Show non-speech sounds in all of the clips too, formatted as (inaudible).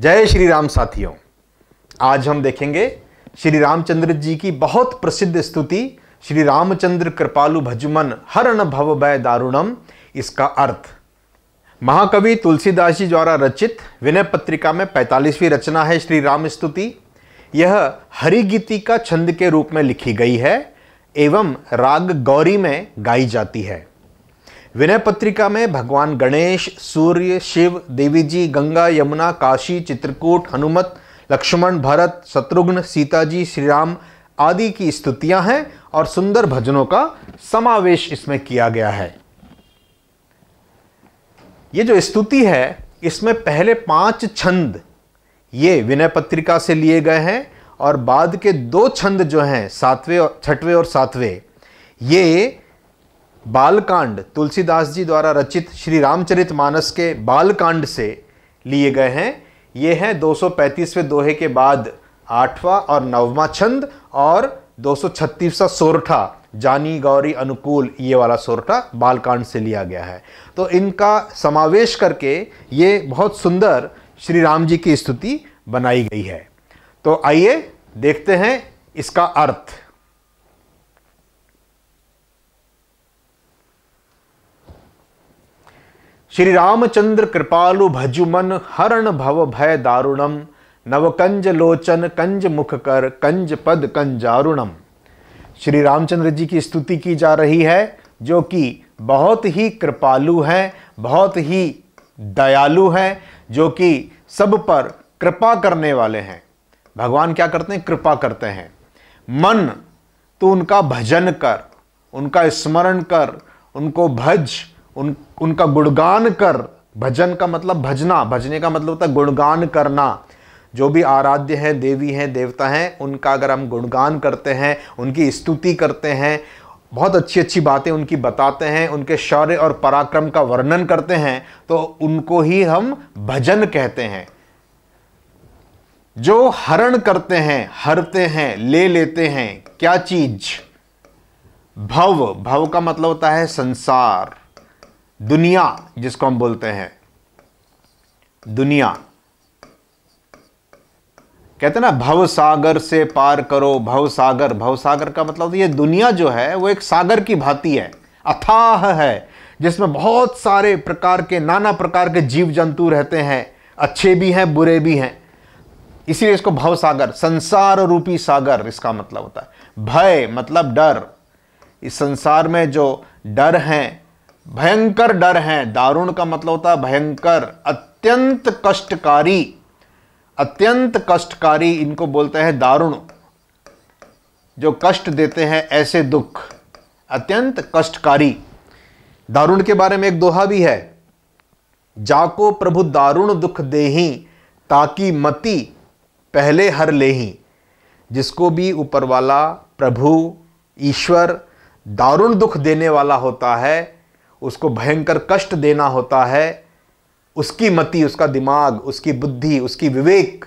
जय श्री राम साथियों आज हम देखेंगे श्री रामचंद्र जी की बहुत प्रसिद्ध स्तुति श्री रामचंद्र कृपालु भजुमन हरण भव भय दारुणम इसका अर्थ महाकवि तुलसीदास जी द्वारा रचित विनय पत्रिका में 45वीं रचना है श्री राम स्तुति यह हरिगीति का छंद के रूप में लिखी गई है एवं राग गौरी में गाई जाती है विनय पत्रिका में भगवान गणेश सूर्य शिव देवी जी गंगा यमुना काशी चित्रकूट हनुमत लक्ष्मण भरत शत्रुघ्न सीताजी श्री राम आदि की स्तुतियां हैं और सुंदर भजनों का समावेश इसमें किया गया है ये जो स्तुति है इसमें पहले पांच छंद ये विनय पत्रिका से लिए गए हैं और बाद के दो छंद जो हैं सातवें और छठवें और सातवें ये बालकांड तुलसीदास जी द्वारा रचित श्री रामचरित मानस के बालकांड से लिए गए हैं ये हैं 235वें दोहे के बाद आठवां और नौवां छंद और दो सौ सोरठा जानी गौरी अनुकूल ये वाला सोरठा बालकांड से लिया गया है तो इनका समावेश करके ये बहुत सुंदर श्री राम जी की स्तुति बनाई गई है तो आइए देखते हैं इसका अर्थ श्री रामचंद्र कृपालु भजुमन हरण भव भय दारुणम नवकंज लोचन कंज मुख कर कंज पद कंजारुणम श्री रामचंद्र जी की स्तुति की जा रही है जो कि बहुत ही कृपालु हैं बहुत ही दयालु हैं जो कि सब पर कृपा करने वाले हैं भगवान क्या करते हैं कृपा करते हैं मन तो उनका भजन कर उनका स्मरण कर उनको भज उन उनका गुणगान कर भजन का मतलब भजना भजने का मतलब होता है गुणगान करना जो भी आराध्य हैं देवी हैं देवता हैं उनका अगर हम गुणगान करते हैं उनकी स्तुति करते हैं बहुत अच्छी अच्छी बातें उनकी बताते हैं उनके शौर्य और पराक्रम का वर्णन करते हैं तो उनको ही हम भजन कहते हैं जो हरण करते हैं हरते हैं ले लेते हैं क्या चीज भव भव का मतलब होता है संसार दुनिया जिसको हम बोलते हैं दुनिया कहते हैं ना भव सागर से पार करो भव सागर भव सागर का मतलब ये दुनिया जो है वो एक सागर की भांति है अथाह है जिसमें बहुत सारे प्रकार के नाना प्रकार के जीव जंतु रहते हैं अच्छे भी हैं बुरे भी हैं इसीलिए इसको भव सागर संसार रूपी सागर इसका मतलब होता है भय मतलब डर इस संसार में जो डर हैं भयंकर डर हैं दारुण का मतलब होता है भयंकर अत्यंत कष्टकारी अत्यंत कष्टकारी इनको बोलते हैं दारुण जो कष्ट देते हैं ऐसे दुख अत्यंत कष्टकारी दारुण के बारे में एक दोहा भी है जाको प्रभु दारुण दुख देही ताकि मति पहले हर लेही जिसको भी ऊपर वाला प्रभु ईश्वर दारुण दुख देने वाला होता है उसको भयंकर कष्ट देना होता है उसकी मति उसका दिमाग उसकी बुद्धि उसकी विवेक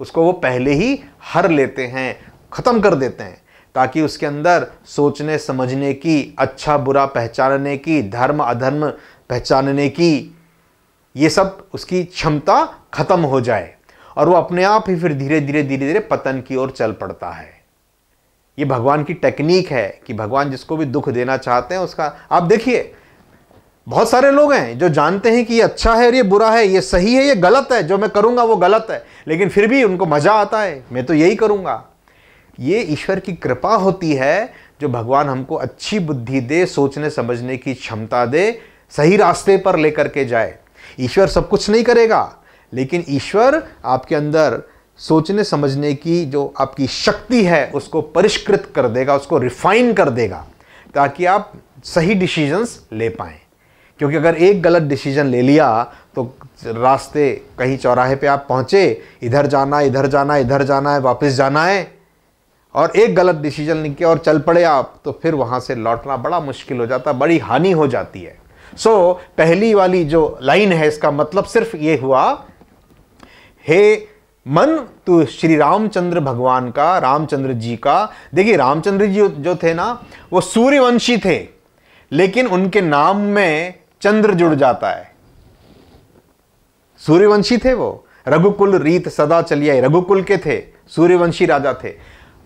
उसको वो पहले ही हर लेते हैं ख़त्म कर देते हैं ताकि उसके अंदर सोचने समझने की अच्छा बुरा पहचानने की धर्म अधर्म पहचानने की ये सब उसकी क्षमता खत्म हो जाए और वो अपने आप ही फिर धीरे धीरे धीरे धीरे पतन की ओर चल पड़ता है ये भगवान की टेक्निक है कि भगवान जिसको भी दुख देना चाहते हैं उसका आप देखिए बहुत सारे लोग हैं जो जानते हैं कि ये अच्छा है और ये बुरा है ये सही है ये गलत है जो मैं करूँगा वो गलत है लेकिन फिर भी उनको मज़ा आता है मैं तो यही करूँगा ये ईश्वर की कृपा होती है जो भगवान हमको अच्छी बुद्धि दे सोचने समझने की क्षमता दे सही रास्ते पर लेकर के जाए ईश्वर सब कुछ नहीं करेगा लेकिन ईश्वर आपके अंदर सोचने समझने की जो आपकी शक्ति है उसको परिष्कृत कर देगा उसको रिफाइन कर देगा ताकि आप सही डिसीजंस ले पाएँ क्योंकि अगर एक गलत डिसीजन ले लिया तो रास्ते कहीं चौराहे पे आप पहुंचे इधर जाना इधर जाना इधर जाना है वापस जाना है और एक गलत डिसीजन लेके और चल पड़े आप तो फिर वहाँ से लौटना बड़ा मुश्किल हो जाता बड़ी हानि हो जाती है सो so, पहली वाली जो लाइन है इसका मतलब सिर्फ ये हुआ हे मन तू श्री रामचंद्र भगवान का रामचंद्र जी का देखिए रामचंद्र जी जो थे ना वो सूर्यवंशी थे लेकिन उनके नाम में चंद्र जुड़ जाता है सूर्यवंशी थे वो रघुकुल रीत सदा चली आई रघुकुल के थे सूर्यवंशी राजा थे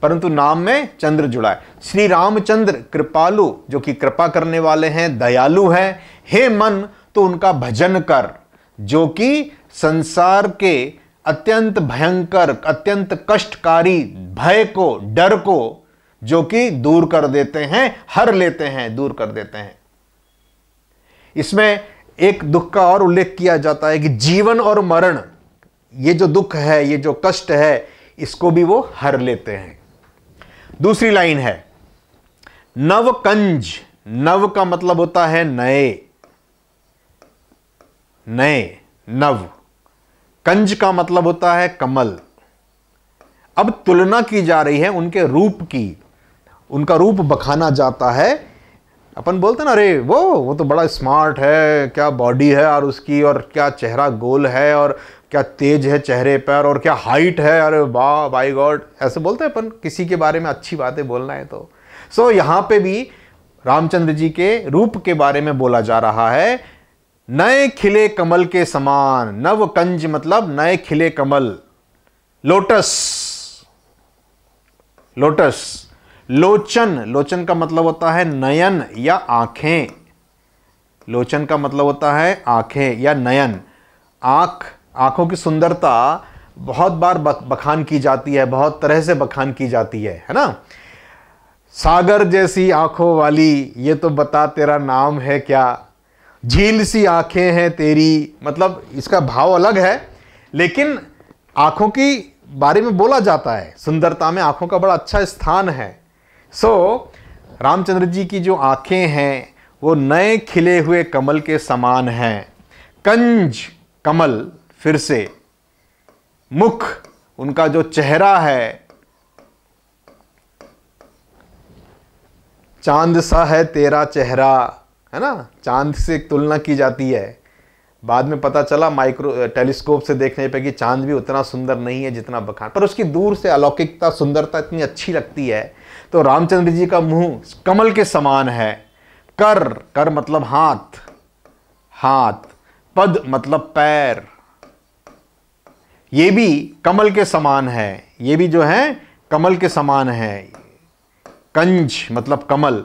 परंतु नाम में चंद्र जुड़ा है श्री रामचंद्र कृपालु जो कि कृपा करने वाले हैं दयालु हैं हे मन तो उनका भजन कर जो कि संसार के अत्यंत भयंकर अत्यंत कष्टकारी भय को डर को जो कि दूर कर देते हैं हर लेते हैं दूर कर देते हैं इसमें एक दुख का और उल्लेख किया जाता है कि जीवन और मरण ये जो दुख है ये जो कष्ट है इसको भी वो हर लेते हैं दूसरी लाइन है नव कंज नव का मतलब होता है नए नए नव कंज का मतलब होता है कमल अब तुलना की जा रही है उनके रूप की उनका रूप बखाना जाता है अपन बोलते ना अरे वो वो तो बड़ा स्मार्ट है क्या बॉडी है और उसकी और क्या चेहरा गोल है और क्या तेज है चेहरे पर और क्या हाइट है अरे वाह बाई गॉड ऐसे बोलते हैं अपन किसी के बारे में अच्छी बातें बोलना है तो सो so, यहाँ पे भी रामचंद्र जी के रूप के बारे में बोला जा रहा है नए खिले कमल के समान नव कंज मतलब नए खिले कमल लोटस लोटस लोचन लोचन का मतलब होता है नयन या आंखें लोचन का मतलब होता है आंखें या नयन आंख आंखों की सुंदरता बहुत बार बखान की जाती है बहुत तरह से बखान की जाती है है ना सागर जैसी आंखों वाली ये तो बता तेरा नाम है क्या झील सी आंखें हैं तेरी मतलब इसका भाव अलग है लेकिन आंखों की बारे में बोला जाता है सुंदरता में आंखों का बड़ा अच्छा स्थान है सो so, रामचंद्र जी की जो आंखें हैं वो नए खिले हुए कमल के समान हैं कंज कमल फिर से मुख उनका जो चेहरा है चांद सा है तेरा चेहरा है ना चांद से तुलना की जाती है बाद में पता चला माइक्रो टेलीस्कोप से देखने पे कि चांद भी उतना सुंदर नहीं है जितना बखान पर उसकी दूर से अलौकिकता सुंदरता इतनी अच्छी लगती है तो रामचंद्र जी का मुंह कमल के समान है कर कर मतलब हाथ हाथ पद मतलब पैर ये भी कमल के समान है ये भी जो है कमल के समान है कंज मतलब कमल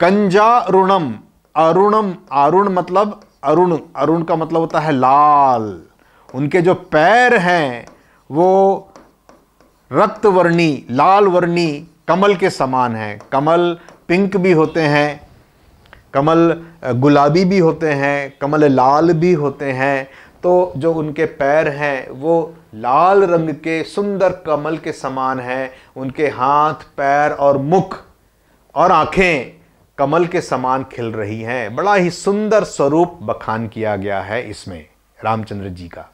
कंजा अरुणम अरुणम अरुण मतलब अरुण अरुण का मतलब होता है लाल उनके जो पैर हैं वो रक्त वर्णी लाल वर्णी कमल के समान हैं कमल पिंक भी होते हैं कमल गुलाबी भी होते हैं कमल लाल भी होते हैं तो जो उनके पैर हैं वो लाल रंग के सुंदर कमल के समान हैं उनके हाथ पैर और मुख और आँखें कमल के समान खिल रही हैं बड़ा ही सुंदर स्वरूप बखान किया गया है इसमें रामचंद्र जी का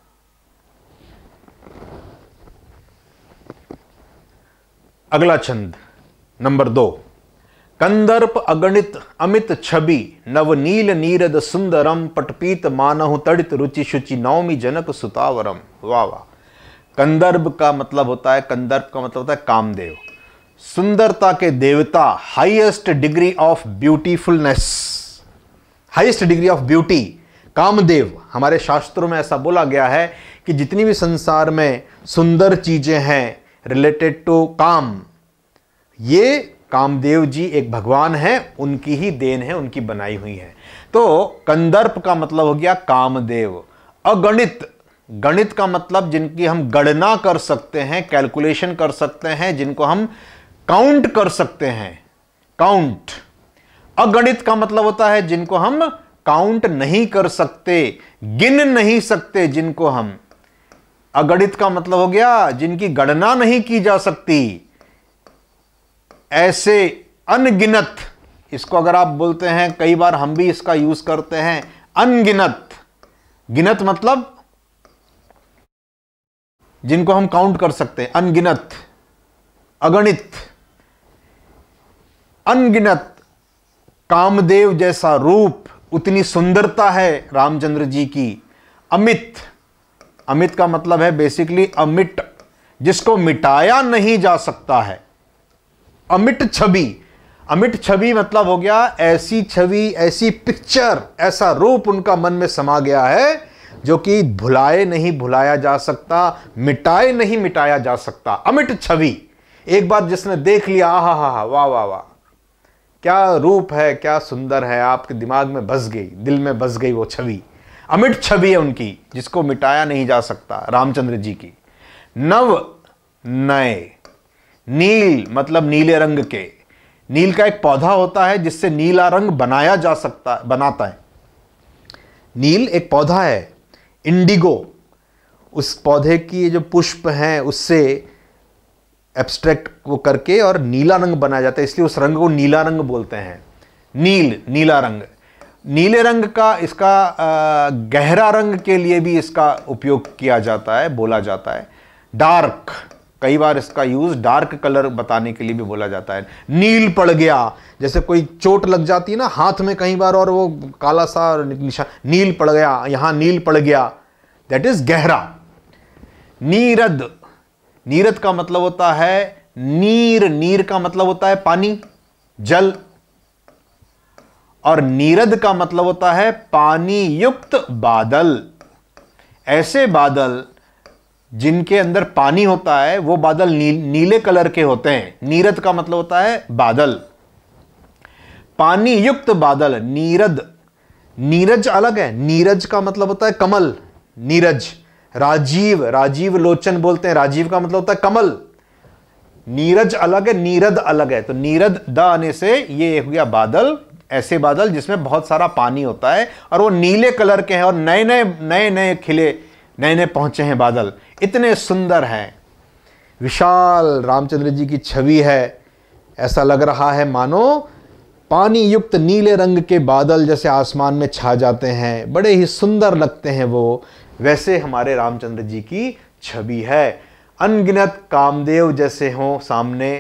अगला छंद नंबर दो कंदर्प अगणित अमित नव नवनील नीरद सुंदरम पटपीत मानह तड़ित रुचि शुचि नौमी जनक सुतावरम वाह वाह कंदर्भ का मतलब होता है कंदर्प का मतलब होता है कामदेव सुंदरता के देवता highest degree of beautifulness highest degree of beauty Kamadeva हमारे शास्त्रों में ऐसा बोला गया है कि जितनी भी संसार में सुंदर चीज़ें हैं रिलेटेड टू काम ये कामदेव जी एक भगवान हैं उनकी ही देन है उनकी बनाई हुई है तो कंदर्प का मतलब हो गया कामदेव अगणित गणित का मतलब जिनकी हम गणना कर सकते हैं कैलकुलेशन कर सकते हैं जिनको हम काउंट कर सकते हैं काउंट अगणित का मतलब होता है जिनको हम काउंट नहीं कर सकते गिन नहीं सकते जिनको हम अगणित का मतलब हो गया जिनकी गणना नहीं की जा सकती ऐसे अनगिनत इसको अगर आप बोलते हैं कई बार हम भी इसका यूज करते हैं अनगिनत गिनत मतलब जिनको हम काउंट कर सकते हैं अनगिनत अगणित अनगिनत कामदेव जैसा रूप उतनी सुंदरता है रामचंद्र जी की अमित अमित का मतलब है बेसिकली अमिट जिसको मिटाया नहीं जा सकता है अमिट छवि अमिट छवि मतलब हो गया ऐसी छवि ऐसी पिक्चर ऐसा रूप उनका मन में समा गया है जो कि भुलाए नहीं भुलाया जा सकता मिटाए नहीं मिटाया जा सकता अमिट छवि एक बार जिसने देख लिया आ हा हा वाह वाह वाह क्या रूप है क्या सुंदर है आपके दिमाग में बस गई दिल में बस गई वो छवि अमिट छवि है उनकी जिसको मिटाया नहीं जा सकता रामचंद्र जी की नव नए नील मतलब नीले रंग के नील का एक पौधा होता है जिससे नीला रंग बनाया जा सकता बनाता है नील एक पौधा है इंडिगो उस पौधे की जो पुष्प हैं उससे एब्स्ट्रैक्ट वो करके और नीला रंग बनाया जाता है इसलिए उस रंग को नीला रंग बोलते हैं नील नीला रंग नीले रंग का इसका गहरा रंग के लिए भी इसका उपयोग किया जाता है बोला जाता है डार्क कई बार इसका यूज डार्क कलर बताने के लिए भी बोला जाता है नील पड़ गया जैसे कोई चोट लग जाती है ना हाथ में कई बार और वो काला सा निशान नील पड़ गया यहां नील पड़ गया दैट इज गहरा नीरद नीरद का मतलब होता है नीर नीर का मतलब होता है पानी जल और नीरद का मतलब होता है पानी युक्त बादल ऐसे बादल जिनके अंदर पानी होता है वो बादल नी, नीले कलर के होते हैं नीरद का मतलब होता है बादल पानी युक्त बादल नीरद नीरज अलग है नीरज का मतलब होता है कमल नीरज राजीव राजीव लोचन बोलते हैं राजीव का मतलब होता है कमल नीरज अलग है नीरद अलग है तो नीरद द आने से ये हो गया बादल ऐसे बादल जिसमें बहुत सारा पानी होता है और वो नीले कलर के हैं और नए नए नए नए खिले नए नए पहुँचे हैं बादल इतने सुंदर हैं विशाल रामचंद्र जी की छवि है ऐसा लग रहा है मानो पानी युक्त नीले रंग के बादल जैसे आसमान में छा जाते हैं बड़े ही सुंदर लगते हैं वो वैसे हमारे रामचंद्र जी की छवि है अनगिनत कामदेव जैसे हों सामने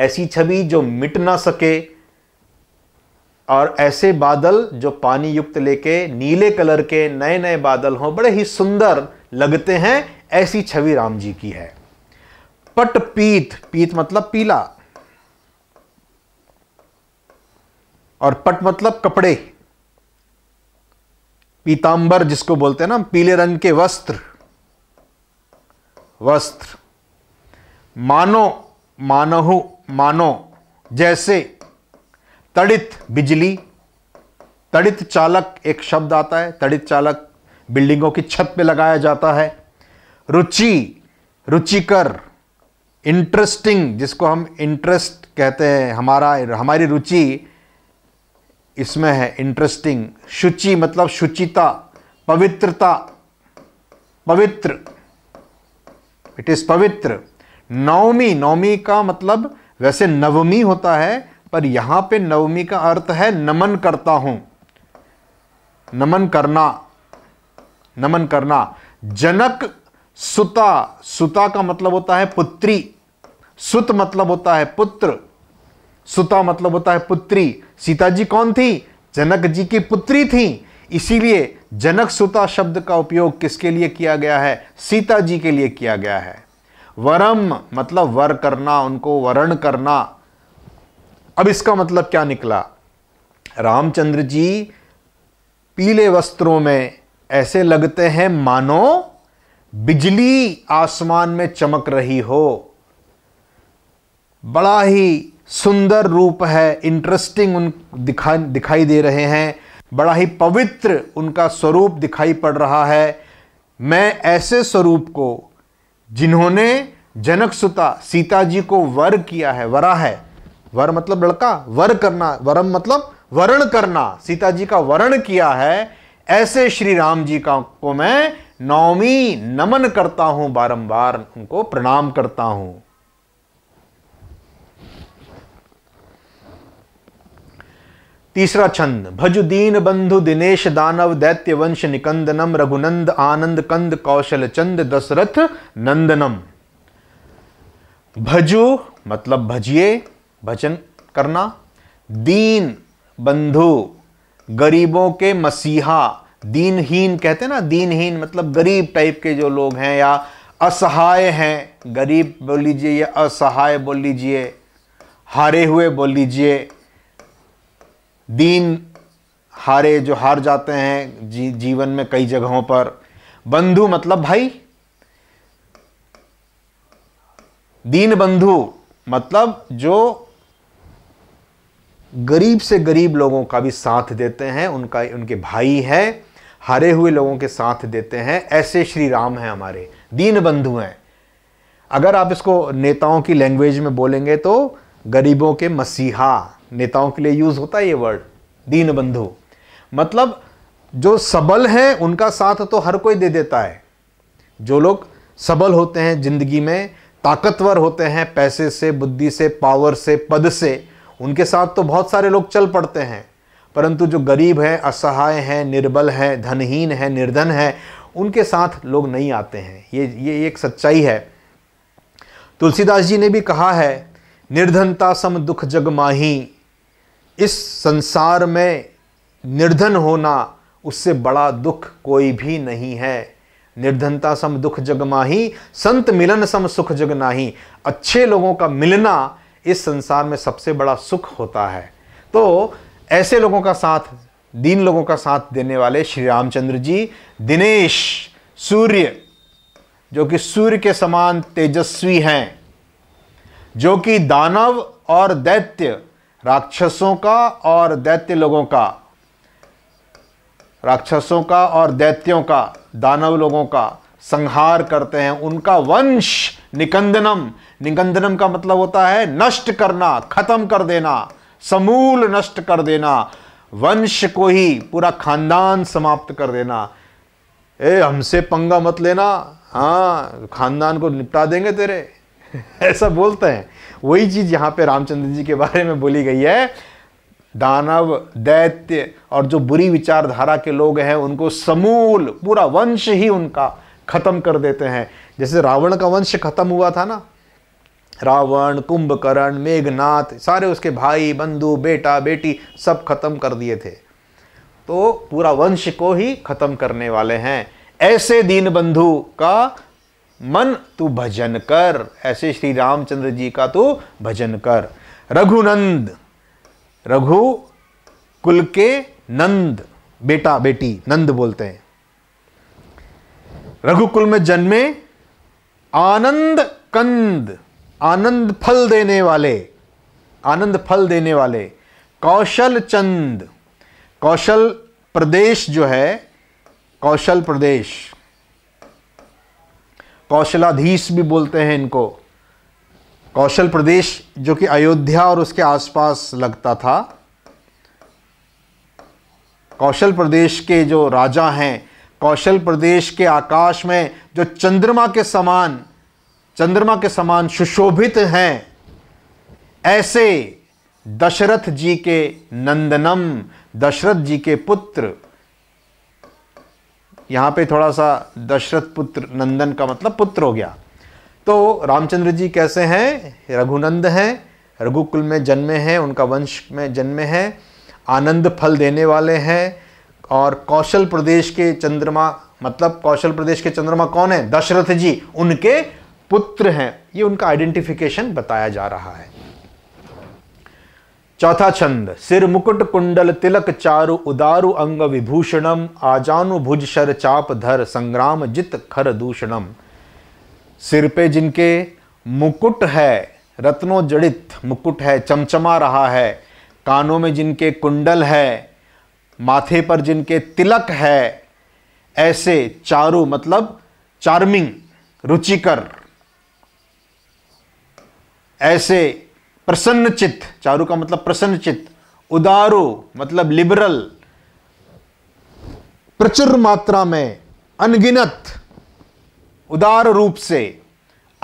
ऐसी छवि जो मिट ना सके और ऐसे बादल जो पानी युक्त लेके नीले कलर के नए नए बादल हों बड़े ही सुंदर लगते हैं ऐसी छवि राम जी की है पट पीत पीत मतलब पीला और पट मतलब कपड़े पीतांबर जिसको बोलते हैं ना पीले रंग के वस्त्र वस्त्र मानो मानहु मानो जैसे तड़ित बिजली तड़ित चालक एक शब्द आता है तड़ित चालक बिल्डिंगों की छत पे लगाया जाता है रुचि रुचिकर इंटरेस्टिंग जिसको हम इंटरेस्ट कहते हैं हमारा हमारी रुचि इसमें है इंटरेस्टिंग शुचि मतलब शुचिता पवित्रता पवित्र इट इज पवित्र नवमी नवमी का मतलब वैसे नवमी होता है पर यहां पे नवमी का अर्थ है नमन करता हूं नमन करना नमन करना जनक सुता सुता का मतलब होता है पुत्री सुत मतलब होता है पुत्र सुता मतलब होता है पुत्री सीता जी कौन थी जनक जी की पुत्री थी इसीलिए जनक सुता शब्द का उपयोग किसके लिए किया गया है सीता जी के लिए किया गया है वरम मतलब वर करना उनको वरण करना अब इसका मतलब क्या निकला रामचंद्र जी पीले वस्त्रों में ऐसे लगते हैं मानो बिजली आसमान में चमक रही हो बड़ा ही सुंदर रूप है इंटरेस्टिंग उन दिखा दिखाई दे रहे हैं बड़ा ही पवित्र उनका स्वरूप दिखाई पड़ रहा है मैं ऐसे स्वरूप को जिन्होंने जनक सुता सीता जी को वर किया है वरा है वर मतलब लड़का वर करना वरम मतलब वरण करना सीता जी का वरण किया है ऐसे श्री राम जी का को मैं नौमी नमन करता हूं बारंबार उनको प्रणाम करता हूं तीसरा छंद भज दीन बंधु दिनेश दानव दैत्य वंश निकंदनम रघुनंद आनंद कंद कौशल चंद दशरथ नंदनम भजु मतलब भजिए भजन करना दीन बंधु गरीबों के मसीहा दीनहीन कहते हैं ना दीनहीन मतलब गरीब टाइप के जो लोग हैं या असहाय हैं गरीब बोल लीजिए या असहाय बोल लीजिए हारे हुए बोल लीजिए दीन हारे जो हार जाते हैं जी, जीवन में कई जगहों पर बंधु मतलब भाई दीन बंधु मतलब जो गरीब से गरीब लोगों का भी साथ देते हैं उनका उनके भाई हैं हारे हुए लोगों के साथ देते हैं ऐसे श्री राम हैं हमारे दीन बंधु हैं अगर आप इसको नेताओं की लैंग्वेज में बोलेंगे तो गरीबों के मसीहा नेताओं के लिए यूज़ होता है ये वर्ड दीन बंधु मतलब जो सबल हैं उनका साथ तो हर कोई दे देता है जो लोग सबल होते हैं ज़िंदगी में ताकतवर होते हैं पैसे से बुद्धि से पावर से पद से उनके साथ तो बहुत सारे लोग चल पड़ते हैं परंतु जो गरीब हैं असहाय हैं निर्बल हैं धनहीन हैं निर्धन हैं उनके साथ लोग नहीं आते हैं ये ये एक सच्चाई है तुलसीदास जी ने भी कहा है निर्धनता सम दुख जग माही इस संसार में निर्धन होना उससे बड़ा दुख कोई भी नहीं है निर्धनता सम दुख जग माही संत मिलन सम सुख जग नाही अच्छे लोगों का मिलना इस संसार में सबसे बड़ा सुख होता है तो ऐसे लोगों का साथ दीन लोगों का साथ देने वाले श्री रामचंद्र जी दिनेश सूर्य जो कि सूर्य के समान तेजस्वी हैं जो कि दानव और दैत्य राक्षसों का और दैत्य लोगों का राक्षसों का और दैत्यों का दानव लोगों का संहार करते हैं उनका वंश निकंदनम निगंधनम का मतलब होता है नष्ट करना खत्म कर देना समूल नष्ट कर देना वंश को ही पूरा खानदान समाप्त कर देना ए हमसे पंगा मत लेना हाँ खानदान को निपटा देंगे तेरे (laughs) ऐसा बोलते हैं वही चीज़ यहाँ पे रामचंद्र जी के बारे में बोली गई है दानव दैत्य और जो बुरी विचारधारा के लोग हैं उनको समूल पूरा वंश ही उनका ख़त्म कर देते हैं जैसे रावण का वंश ख़त्म हुआ था ना रावण कुंभकर्ण मेघनाथ सारे उसके भाई बंधु बेटा बेटी सब खत्म कर दिए थे तो पूरा वंश को ही खत्म करने वाले हैं ऐसे दीन बंधु का मन तू भजन कर ऐसे श्री रामचंद्र जी का तू भजन कर रघुनंद रघु कुल के नंद बेटा बेटी नंद बोलते हैं रघुकुल में जन्मे आनंद कंद आनंद फल देने वाले आनंद फल देने वाले कौशल चंद कौशल प्रदेश जो है कौशल प्रदेश कौशलाधीश भी बोलते हैं इनको कौशल प्रदेश जो कि अयोध्या और उसके आसपास लगता था कौशल प्रदेश के जो राजा हैं कौशल प्रदेश के आकाश में जो चंद्रमा के समान चंद्रमा के समान सुशोभित हैं ऐसे दशरथ जी के नंदनम दशरथ जी के पुत्र यहां पे थोड़ा सा दशरथ पुत्र नंदन का मतलब पुत्र हो गया तो रामचंद्र जी कैसे हैं रघुनंद हैं रघुकुल में जन्मे हैं उनका वंश में जन्मे हैं आनंद फल देने वाले हैं और कौशल प्रदेश के चंद्रमा मतलब कौशल प्रदेश के चंद्रमा कौन है दशरथ जी उनके पुत्र हैं ये उनका आइडेंटिफिकेशन बताया जा रहा है चौथा छंद सिर मुकुट कुंडल तिलक चारु उदारु अंग विभूषणम आजानु भुज शर चाप धर संग्राम जित खर दूषणम सिर पे जिनके मुकुट है रत्नों जड़ित मुकुट है चमचमा रहा है कानों में जिनके कुंडल है माथे पर जिनके तिलक है ऐसे चारु मतलब चार्मिंग रुचिकर ऐसे प्रसन्नचित चारू का मतलब प्रसन्नचित उदारू मतलब लिबरल प्रचुर मात्रा में अनगिनत उदार रूप से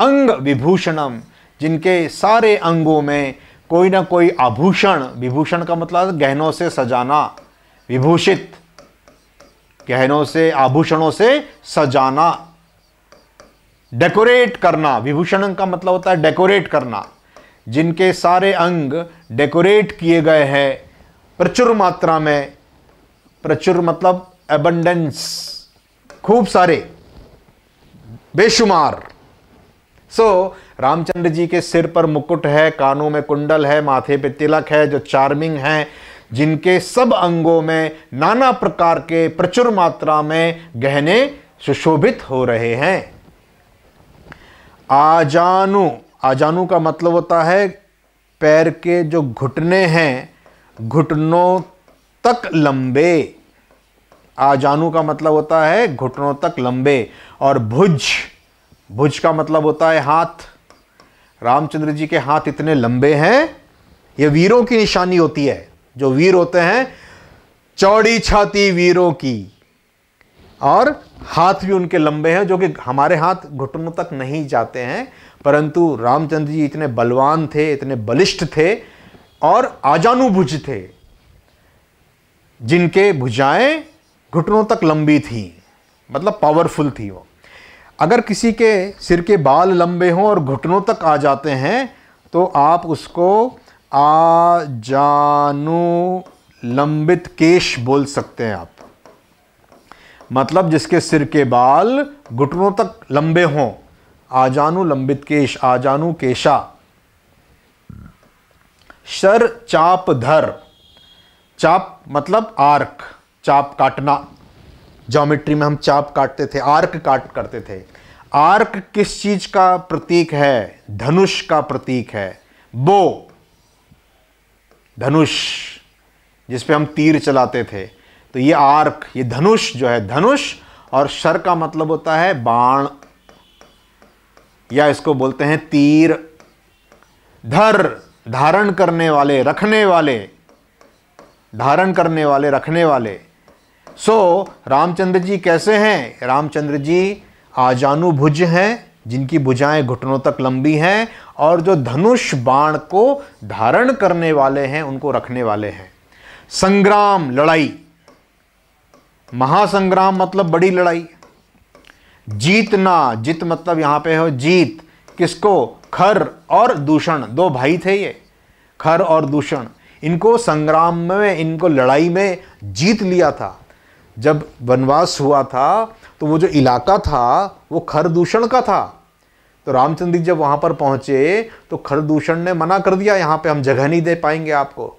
अंग विभूषणम जिनके सारे अंगों में कोई ना कोई आभूषण विभूषण का मतलब गहनों से सजाना विभूषित गहनों से आभूषणों से सजाना डेकोरेट करना विभूषण अंग का मतलब होता है डेकोरेट करना जिनके सारे अंग डेकोरेट किए गए हैं प्रचुर मात्रा में प्रचुर मतलब एबंडेंस खूब सारे बेशुमार सो so, रामचंद्र जी के सिर पर मुकुट है कानों में कुंडल है माथे पे तिलक है जो चार्मिंग है जिनके सब अंगों में नाना प्रकार के प्रचुर मात्रा में गहने सुशोभित हो रहे हैं आजानु आजानु का मतलब होता है पैर के जो घुटने हैं घुटनों तक लंबे आजानु का मतलब होता है घुटनों तक लंबे और भुज भुज का मतलब होता है हाथ रामचंद्र जी के हाथ इतने लंबे हैं ये वीरों की निशानी होती है जो वीर होते हैं चौड़ी छाती वीरों की और हाथ भी उनके लंबे हैं जो कि हमारे हाथ घुटनों तक नहीं जाते हैं परंतु रामचंद्र जी इतने बलवान थे इतने बलिष्ठ थे और आजानुभुज थे जिनके भुजाएं घुटनों तक लंबी थी मतलब पावरफुल थी वो अगर किसी के सिर के बाल लंबे हों और घुटनों तक आ जाते हैं तो आप उसको आजानु लंबित केश बोल सकते हैं आप मतलब जिसके सिर के बाल घुटनों तक लंबे हों आजानु लंबित केश आजानु केशा शर चाप धर चाप मतलब आर्क चाप काटना ज्योमेट्री में हम चाप काटते थे आर्क काट करते थे आर्क किस चीज का प्रतीक है धनुष का प्रतीक है बो धनुष जिस पे हम तीर चलाते थे तो ये आर्क ये धनुष जो है धनुष और शर का मतलब होता है बाण या इसको बोलते हैं तीर धर धारण करने वाले रखने वाले धारण करने वाले रखने वाले सो so, रामचंद्र जी कैसे हैं रामचंद्र जी आजानुभुज हैं जिनकी भुजाएं घुटनों तक लंबी हैं और जो धनुष बाण को धारण करने वाले हैं उनको रखने वाले हैं संग्राम लड़ाई महासंग्राम मतलब बड़ी लड़ाई जीतना जीत मतलब यहाँ पे हो जीत किसको खर और दूषण दो भाई थे ये खर और दूषण इनको संग्राम में इनको लड़ाई में जीत लिया था जब वनवास हुआ था तो वो जो इलाका था वो खर दूषण का था तो रामचंद्र जी जब वहाँ पर पहुँचे तो खर दूषण ने मना कर दिया यहाँ पे हम जगह नहीं दे पाएंगे आपको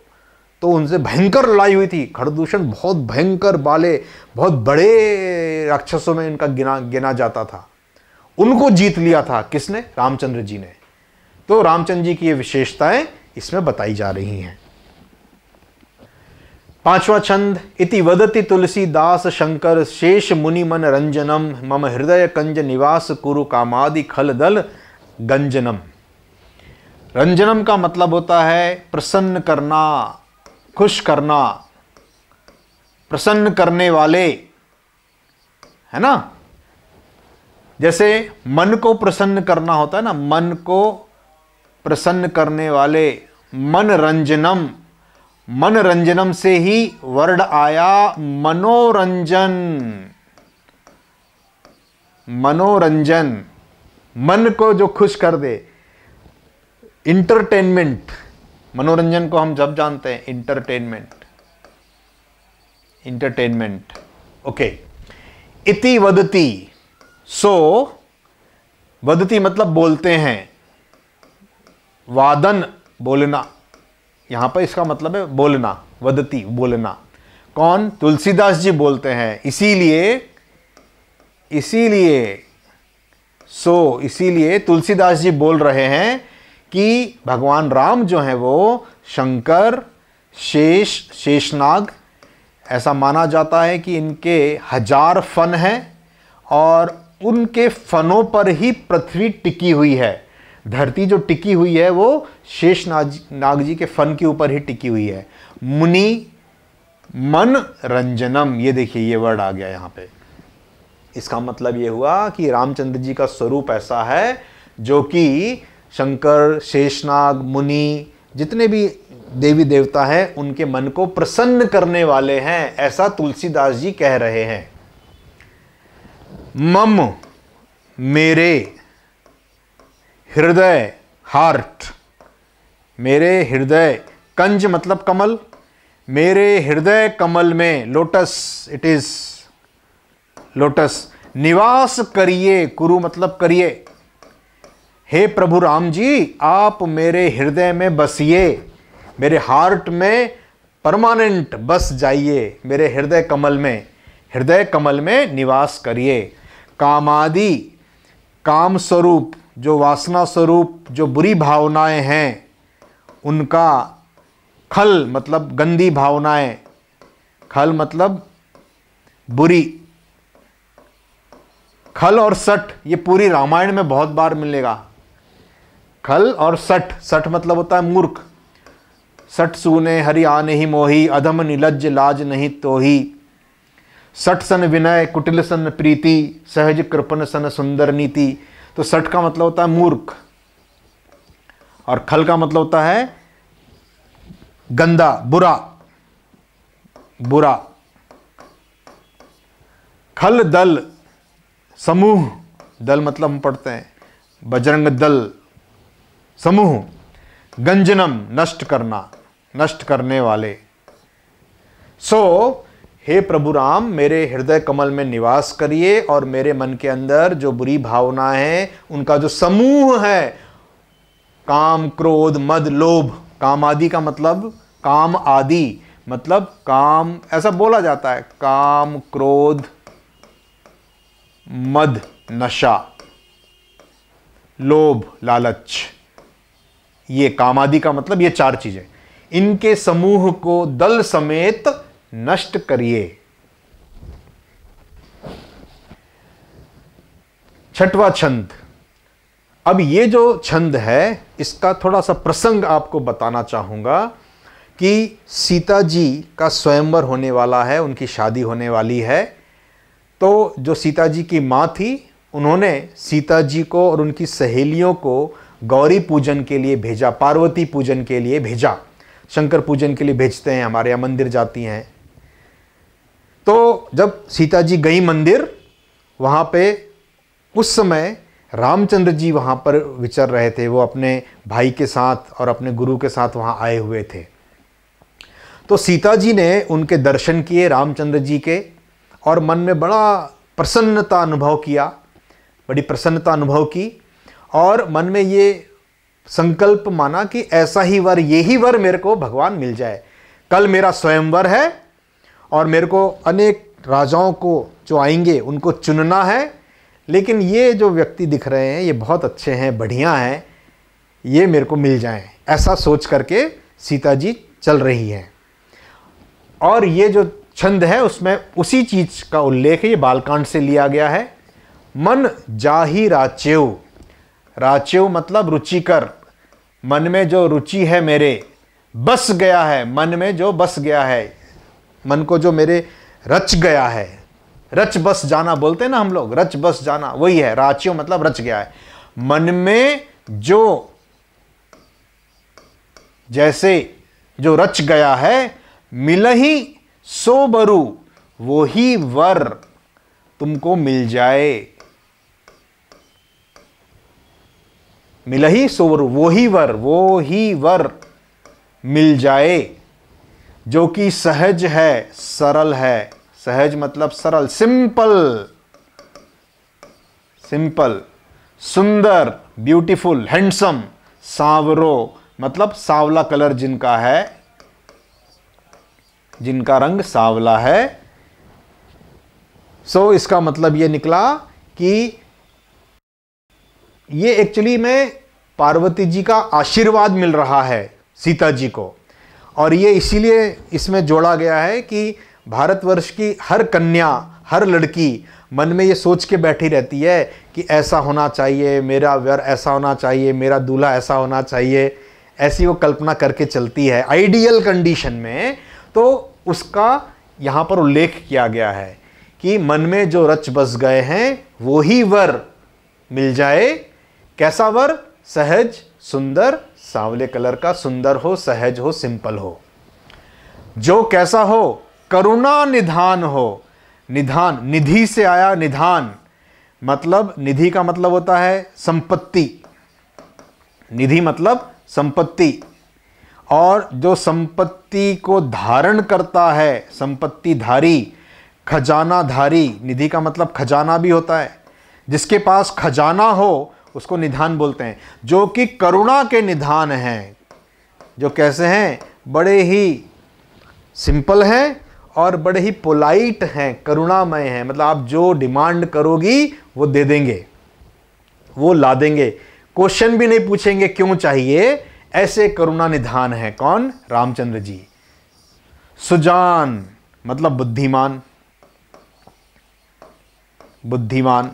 तो उनसे भयंकर लड़ाई हुई थी खरदूषण बहुत भयंकर बाले बहुत बड़े राक्षसों में इनका गिना गिना जाता था उनको जीत लिया था किसने रामचंद्र जी ने तो रामचंद्र जी की ये विशेषताएं इसमें बताई जा रही हैं पांचवा छंद इति वदति तुलसीदास शंकर शेष मुनि मन रंजनम मम हृदय कंज निवास कुरु कामादि खल दल गंजनम रंजनम का मतलब होता है प्रसन्न करना खुश करना प्रसन्न करने वाले है ना जैसे मन को प्रसन्न करना होता है ना मन को प्रसन्न करने वाले मन रंजनम से ही वर्ड आया मनोरंजन मनोरंजन मन को जो खुश कर दे इंटरटेनमेंट मनोरंजन को हम जब जानते हैं इंटरटेनमेंट इंटरटेनमेंट ओके इति वदती सो वदती मतलब बोलते हैं वादन बोलना यहां पर इसका मतलब है बोलना वदती बोलना कौन तुलसीदास जी बोलते हैं इसीलिए इसीलिए सो इसीलिए तुलसीदास जी बोल रहे हैं कि भगवान राम जो हैं वो शंकर शेष शेषनाग ऐसा माना जाता है कि इनके हजार फन हैं और उनके फनों पर ही पृथ्वी टिकी हुई है धरती जो टिकी हुई है वो शेष नाग नाग जी के फन के ऊपर ही टिकी हुई है मुनि मन रंजनम ये देखिए ये वर्ड आ गया यहाँ पे इसका मतलब ये हुआ कि रामचंद्र जी का स्वरूप ऐसा है जो कि शंकर शेषनाग मुनि जितने भी देवी देवता हैं उनके मन को प्रसन्न करने वाले हैं ऐसा तुलसीदास जी कह रहे हैं मम मेरे हृदय हार्ट मेरे हृदय कंज मतलब कमल मेरे हृदय कमल में लोटस इट इज लोटस निवास करिए कुरु मतलब करिए हे प्रभु राम जी आप मेरे हृदय में बसिए मेरे हार्ट में परमानेंट बस जाइए मेरे हृदय कमल में हृदय कमल में निवास करिए कामादि काम स्वरूप जो वासना स्वरूप जो बुरी भावनाएं हैं उनका खल मतलब गंदी भावनाएं खल मतलब बुरी खल और सट ये पूरी रामायण में बहुत बार मिलेगा खल और सठ सठ मतलब होता है मूर्ख सठ सूने हरि आने ही मोही अधम निलज लाज नहीं ही सठ सन विनय कुटिल सन प्रीति सहज कृपण सन सुंदर नीति तो सठ का मतलब होता है मूर्ख और खल का मतलब होता है गंदा बुरा बुरा खल दल समूह दल मतलब हम पढ़ते हैं बजरंग दल समूह गंजनम नष्ट करना नष्ट करने वाले सो so, हे प्रभु राम मेरे हृदय कमल में निवास करिए और मेरे मन के अंदर जो बुरी भावना है उनका जो समूह है काम क्रोध मद लोभ काम आदि का मतलब काम आदि मतलब काम ऐसा बोला जाता है काम क्रोध मद नशा लोभ लालच ये कामादि का मतलब ये चार चीजें इनके समूह को दल समेत नष्ट करिए छठवा छंद अब ये जो छंद है इसका थोड़ा सा प्रसंग आपको बताना चाहूंगा कि सीता जी का स्वयंवर होने वाला है उनकी शादी होने वाली है तो जो सीता जी की माँ थी उन्होंने सीता जी को और उनकी सहेलियों को गौरी पूजन के लिए भेजा पार्वती पूजन के लिए भेजा शंकर पूजन के लिए भेजते हैं हमारे यहाँ मंदिर जाती हैं तो जब सीता जी गई मंदिर वहाँ पे उस समय रामचंद्र जी वहाँ पर विचर रहे थे वो अपने भाई के साथ और अपने गुरु के साथ वहाँ आए हुए थे तो सीता जी ने उनके दर्शन किए रामचंद्र जी के और मन में बड़ा प्रसन्नता अनुभव किया बड़ी प्रसन्नता अनुभव की और मन में ये संकल्प माना कि ऐसा ही वर यही वर मेरे को भगवान मिल जाए कल मेरा स्वयंवर है और मेरे को अनेक राजाओं को जो आएंगे उनको चुनना है लेकिन ये जो व्यक्ति दिख रहे हैं ये बहुत अच्छे हैं बढ़िया हैं ये मेरे को मिल जाएं ऐसा सोच करके सीता जी चल रही हैं और ये जो छंद है उसमें उसी चीज़ का उल्लेख ये बालकांड से लिया गया है मन जाही राचेव राचेव मतलब रुचिकर मन में जो रुचि है मेरे बस गया है मन में जो बस गया है मन को जो मेरे रच गया है रच बस जाना बोलते हैं ना हम लोग रच बस जाना वही है राचिव मतलब रच गया है मन में जो जैसे जो रच गया है मिल ही सो बरू वो ही वर तुमको मिल जाए मिल ही सोवर वो ही वर वो ही वर मिल जाए जो कि सहज है सरल है सहज मतलब सरल सिंपल सिंपल सुंदर ब्यूटीफुल हैंडसम सांवरो मतलब सांवला कलर जिनका है जिनका रंग सांवला है सो so, इसका मतलब ये निकला कि ये एक्चुअली में पार्वती जी का आशीर्वाद मिल रहा है सीता जी को और ये इसीलिए इसमें जोड़ा गया है कि भारतवर्ष की हर कन्या हर लड़की मन में ये सोच के बैठी रहती है कि ऐसा होना चाहिए मेरा वर ऐसा होना चाहिए मेरा दूल्हा ऐसा होना चाहिए ऐसी वो कल्पना करके चलती है आइडियल कंडीशन में तो उसका यहाँ पर उल्लेख किया गया है कि मन में जो रच बस गए हैं वो ही वर मिल जाए कैसा वर सहज सुंदर सांवले कलर का सुंदर हो सहज हो सिंपल हो जो कैसा हो करुणा निधान हो निधान निधि से आया निधान मतलब निधि का मतलब होता है संपत्ति निधि मतलब संपत्ति और जो संपत्ति को धारण करता है संपत्ति धारी खजाना धारी निधि का मतलब खजाना भी होता है जिसके पास खजाना हो उसको निधान बोलते हैं जो कि करुणा के निधान हैं जो कैसे हैं बड़े ही सिंपल हैं और बड़े ही पोलाइट हैं करुणामय हैं मतलब आप जो डिमांड करोगी वो दे देंगे वो ला देंगे क्वेश्चन भी नहीं पूछेंगे क्यों चाहिए ऐसे करुणा निधान है कौन रामचंद्र जी सुजान मतलब बुद्धिमान बुद्धिमान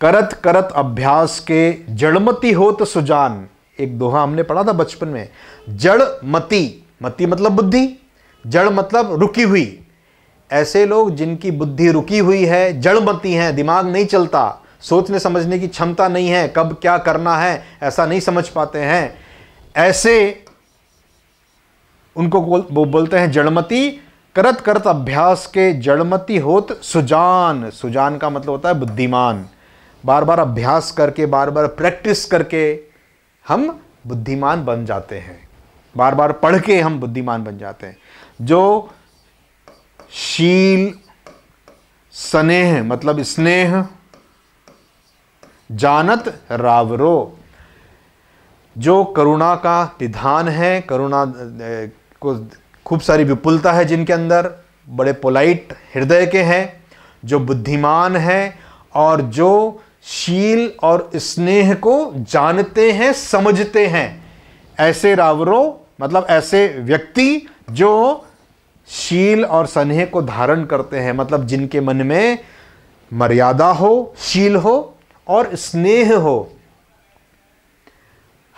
करत करत अभ्यास के जड़मती हो तो सुजान एक दोहा हमने पढ़ा था बचपन में जड़ मती मती मतलब बुद्धि जड़ मतलब रुकी हुई ऐसे लोग जिनकी बुद्धि रुकी हुई है जड़मती हैं दिमाग नहीं चलता सोचने समझने की क्षमता नहीं है कब क्या करना है ऐसा नहीं समझ पाते हैं ऐसे उनको वो बोलते हैं जड़मती करत करत अभ्यास के जड़मती होत सुजान सुजान का मतलब होता है बुद्धिमान बार बार अभ्यास करके बार बार प्रैक्टिस करके हम बुद्धिमान बन जाते हैं बार बार पढ़ के हम बुद्धिमान बन जाते हैं जो शील स्नेह मतलब स्नेह जानत रावरो जो करुणा का निधान है करुणा को खूब सारी विपुलता है जिनके अंदर बड़े पोलाइट हृदय के हैं जो बुद्धिमान हैं और जो शील और स्नेह को जानते हैं समझते हैं ऐसे रावरों मतलब ऐसे व्यक्ति जो शील और स्नेह को धारण करते हैं मतलब जिनके मन में मर्यादा हो शील हो और स्नेह हो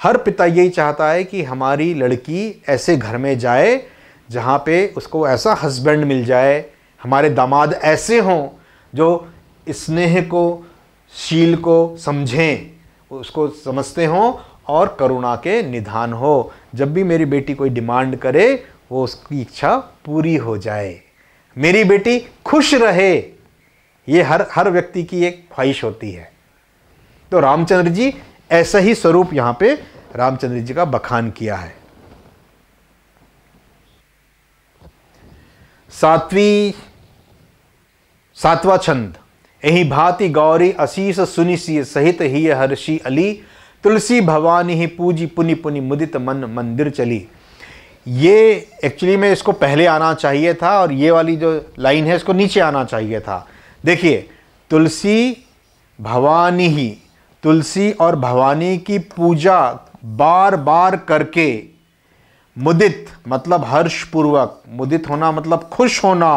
हर पिता यही चाहता है कि हमारी लड़की ऐसे घर में जाए जहाँ पे उसको ऐसा हस्बैंड मिल जाए हमारे दामाद ऐसे हों जो स्नेह को शील को समझें उसको समझते हों और करुणा के निधान हो जब भी मेरी बेटी कोई डिमांड करे वो उसकी इच्छा पूरी हो जाए मेरी बेटी खुश रहे ये हर हर व्यक्ति की एक ख्वाहिश होती है तो रामचंद्र जी ऐसा ही स्वरूप यहाँ पे रामचंद्र जी का बखान किया है सातवीं सातवां छंद यही भाति गौरी अशीष सुनिशी सहित ही हर्षि अली तुलसी भवानी ही पूजी पुनि पुनि मुदित मन मंदिर चली ये एक्चुअली में इसको पहले आना चाहिए था और ये वाली जो लाइन है इसको नीचे आना चाहिए था देखिए तुलसी भवानी ही तुलसी और भवानी की पूजा बार बार करके मुदित मतलब हर्षपूर्वक मुदित होना मतलब खुश होना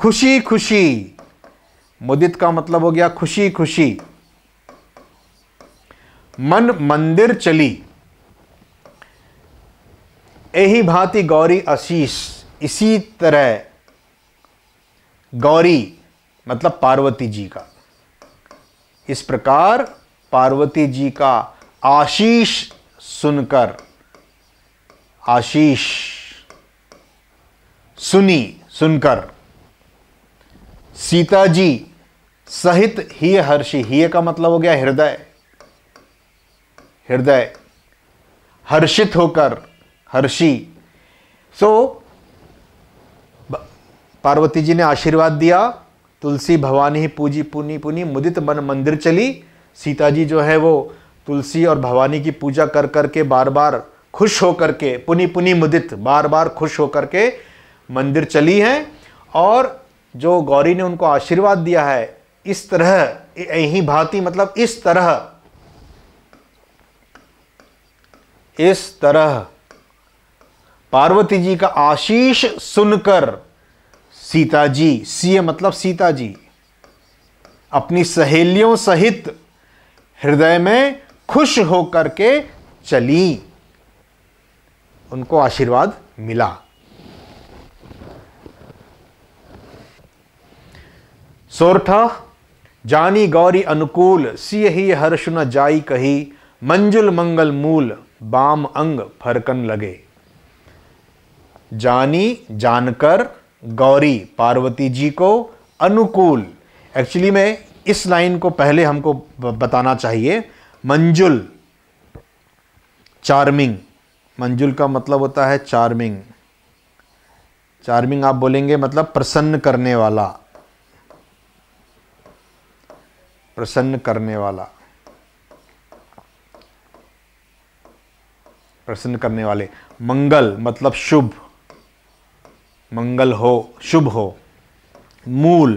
खुशी खुशी मुदित का मतलब हो गया खुशी खुशी मन मंदिर चली यही भांति गौरी आशीष इसी तरह गौरी मतलब पार्वती जी का इस प्रकार पार्वती जी का आशीष सुनकर आशीष सुनी सुनकर सीता जी सहित ही हर्षी ही का मतलब हो गया हृदय हृदय हर्षित होकर हर्षि सो so, पार्वती जी ने आशीर्वाद दिया तुलसी भवानी ही पूजी पुनी पुनी मुदित मन मंदिर चली सीता जी जो है वो तुलसी और भवानी की पूजा कर कर के बार बार खुश होकर के पुनि पुनि मुदित बार बार खुश होकर के मंदिर चली हैं और जो गौरी ने उनको आशीर्वाद दिया है इस तरह यही भांति मतलब इस तरह इस तरह पार्वती जी का आशीष सुनकर सीता जी सीए मतलब सीता जी अपनी सहेलियों सहित हृदय में खुश होकर के चली उनको आशीर्वाद मिला सोरठा जानी गौरी अनुकूल सिय ही हर्ष न जाई कही मंजुल मंगल मूल बाम अंग फरकन लगे जानी जानकर गौरी पार्वती जी को अनुकूल एक्चुअली में इस लाइन को पहले हमको बताना चाहिए मंजुल चार्मिंग मंजुल का मतलब होता है चार्मिंग चार्मिंग आप बोलेंगे मतलब प्रसन्न करने वाला प्रसन्न करने वाला प्रसन्न करने वाले मंगल मतलब शुभ मंगल हो शुभ हो मूल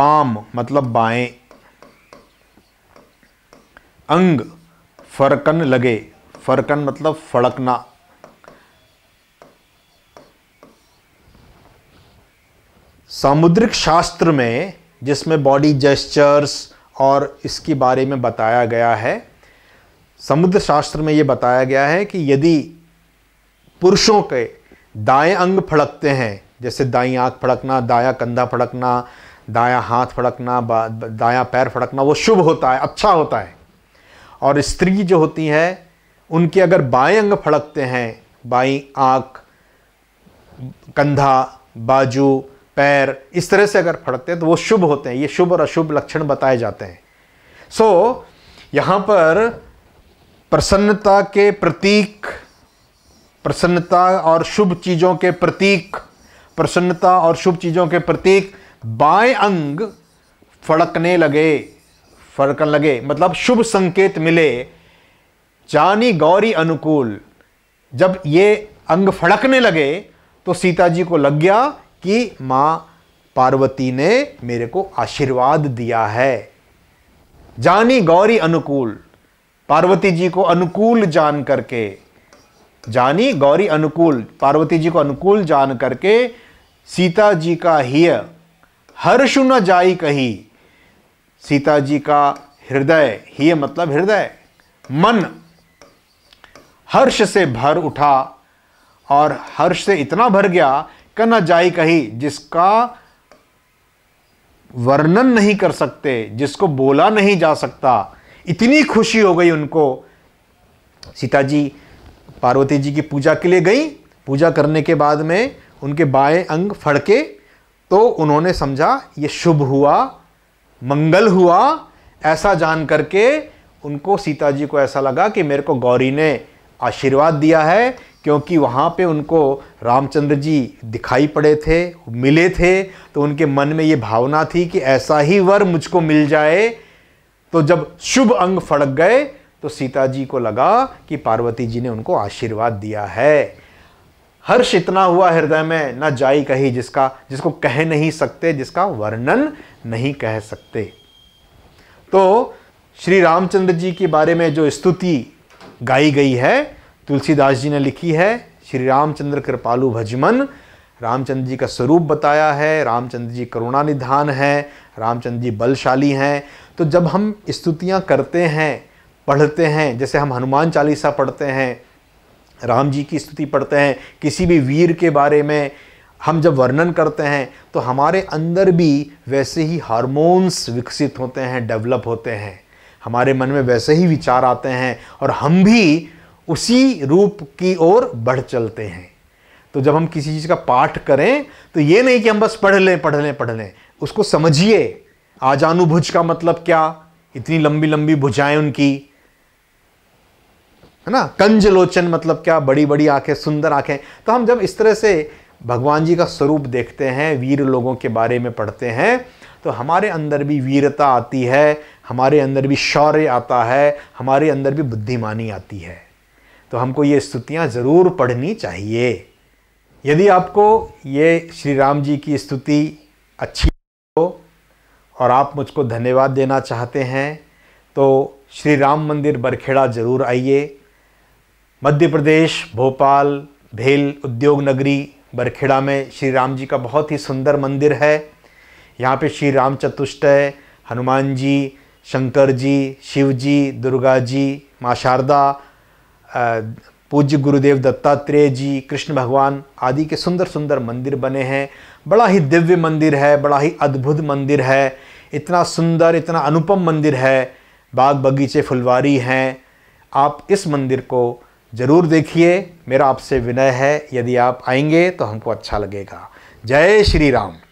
बाम मतलब बाएं अंग फरकन लगे फरकन मतलब फड़कना सामुद्रिक शास्त्र में जिसमें बॉडी जेस्चर्स और इसके बारे में बताया गया है समुद्र शास्त्र में ये बताया गया है कि यदि पुरुषों के दाएं अंग फड़कते हैं जैसे दाई आँख फड़कना दाया कंधा फड़कना दाया हाथ फड़कना दाया पैर फड़कना वो शुभ होता है अच्छा होता है और स्त्री जो होती है उनके अगर बाएं अंग फड़कते हैं बाई आँख कंधा बाजू पैर इस तरह से अगर फड़ते हैं तो वो शुभ होते हैं ये शुभ और अशुभ लक्षण बताए जाते हैं सो so, यहाँ पर प्रसन्नता के प्रतीक प्रसन्नता और शुभ चीज़ों के प्रतीक प्रसन्नता और शुभ चीज़ों के प्रतीक बाएं अंग फड़कने लगे फड़कन लगे मतलब शुभ संकेत मिले जानी गौरी अनुकूल जब ये अंग फड़कने लगे तो सीता जी को लग गया कि माँ पार्वती ने मेरे को आशीर्वाद दिया है जानी गौरी अनुकूल पार्वती जी को अनुकूल जान करके जानी गौरी अनुकूल पार्वती जी को अनुकूल जान करके सीता जी का हिय हर्ष न जाई कही सीता जी का हृदय हिय मतलब हृदय मन हर्ष से भर उठा और हर्ष से इतना भर गया न जाई कही जिसका वर्णन नहीं कर सकते जिसको बोला नहीं जा सकता इतनी खुशी हो गई उनको सीता जी पार्वती जी की पूजा के लिए गई पूजा करने के बाद में उनके बाएं अंग फड़के तो उन्होंने समझा ये शुभ हुआ मंगल हुआ ऐसा जान करके उनको सीता जी को ऐसा लगा कि मेरे को गौरी ने आशीर्वाद दिया है क्योंकि वहाँ पे उनको रामचंद्र जी दिखाई पड़े थे मिले थे तो उनके मन में ये भावना थी कि ऐसा ही वर मुझको मिल जाए तो जब शुभ अंग फड़क गए तो सीता जी को लगा कि पार्वती जी ने उनको आशीर्वाद दिया है हर्ष इतना हुआ हृदय में ना जाई कही जिसका जिसको कह नहीं सकते जिसका वर्णन नहीं कह सकते तो श्री रामचंद्र जी के बारे में जो स्तुति गाई गई है तुलसीदास जी ने लिखी है श्री रामचंद्र कृपालु भजमन रामचंद्र जी का स्वरूप बताया है रामचंद्र जी करुणा निधान है रामचंद्र जी बलशाली हैं तो जब हम स्तुतियाँ करते हैं पढ़ते हैं जैसे हम हनुमान चालीसा पढ़ते हैं राम जी की स्तुति पढ़ते हैं किसी भी वीर के बारे में हम जब वर्णन करते हैं तो हमारे अंदर भी वैसे ही हार्मोन्स विकसित होते हैं डेवलप होते हैं हमारे मन में वैसे ही विचार आते हैं और हम भी उसी रूप की ओर बढ़ चलते हैं तो जब हम किसी चीज़ का पाठ करें तो ये नहीं कि हम बस पढ़ लें पढ़ लें पढ़ लें उसको समझिए आजानुभुज का मतलब क्या इतनी लंबी लंबी भुजाएं उनकी है ना कंज लोचन मतलब क्या बड़ी बड़ी आंखें सुंदर आंखें तो हम जब इस तरह से भगवान जी का स्वरूप देखते हैं वीर लोगों के बारे में पढ़ते हैं तो हमारे अंदर भी वीरता आती है हमारे अंदर भी शौर्य आता है हमारे अंदर भी बुद्धिमानी आती है तो हमको ये स्तुतियाँ ज़रूर पढ़नी चाहिए यदि आपको ये श्री राम जी की स्तुति अच्छी हो और आप मुझको धन्यवाद देना चाहते हैं तो श्री राम मंदिर बरखेड़ा ज़रूर आइए मध्य प्रदेश भोपाल भेल उद्योग नगरी बरखेड़ा में श्री राम जी का बहुत ही सुंदर मंदिर है यहाँ पे श्री राम चतुष्टय हनुमान जी शंकर जी शिव जी दुर्गा जी माँ शारदा पूज्य गुरुदेव दत्तात्रेय जी कृष्ण भगवान आदि के सुंदर सुंदर मंदिर बने हैं बड़ा ही दिव्य मंदिर है बड़ा ही अद्भुत मंदिर है इतना सुंदर इतना अनुपम मंदिर है बाग बगीचे फुलवारी हैं आप इस मंदिर को ज़रूर देखिए मेरा आपसे विनय है यदि आप आएंगे तो हमको अच्छा लगेगा जय श्री राम